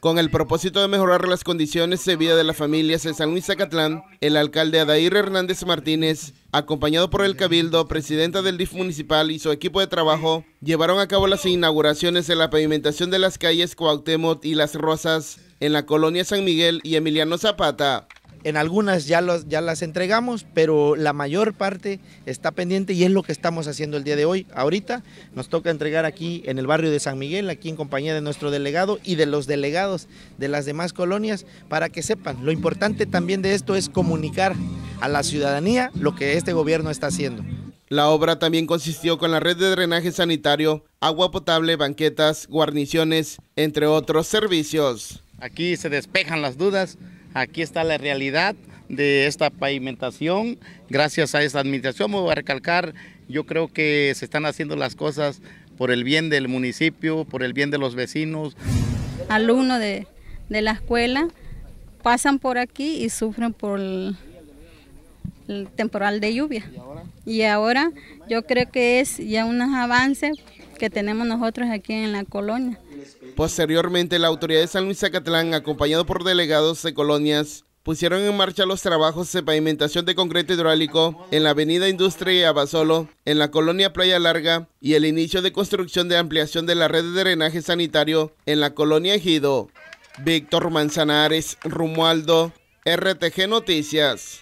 con... el propósito de mejorar las condiciones de vida de las familias en San Luis Zacatlán, el alcalde Adair Hernández Martínez, acompañado por el Cabildo, presidenta del DIF municipal y su equipo de trabajo, llevaron a cabo las inauguraciones de la pavimentación de las calles Cuauhtémoc y Las Rosas en la colonia San Miguel y Emiliano Zapata. En algunas ya, las entregamos, pero la mayor parte está pendiente y es lo que estamos haciendo el día de hoy. Ahorita nos toca entregar aquí en el barrio de San Miguel, aquí en compañía de nuestro delegado y de los delegados de las demás colonias, para que sepan. Lo importante también de esto es comunicar a la ciudadanía lo que este gobierno está haciendo. La obra también consistió con la red de drenaje sanitario, agua potable, banquetas, guarniciones, entre otros servicios. Aquí se despejan las dudas Aquí está la realidad de esta pavimentación. Gracias a esta administración, me voy a recalcar, yo creo que se están haciendo las cosas por el bien del municipio, por el bien de los vecinos. Alumnos de, la escuela pasan por aquí y sufren por el, temporal de lluvia. ¿Y ahora? yo creo que es ya unos avances que tenemos nosotros aquí en la colonia. Posteriormente, la autoridad de San Luis Zacatlán, acompañado por delegados de colonias, pusieron en marcha los trabajos de pavimentación de concreto hidráulico en la avenida Industria y Abasolo, en la colonia Playa Larga y el inicio de construcción de ampliación de la red de drenaje sanitario en la colonia Ejido. Víctor Manzanares, Rumualdo, RTG Noticias.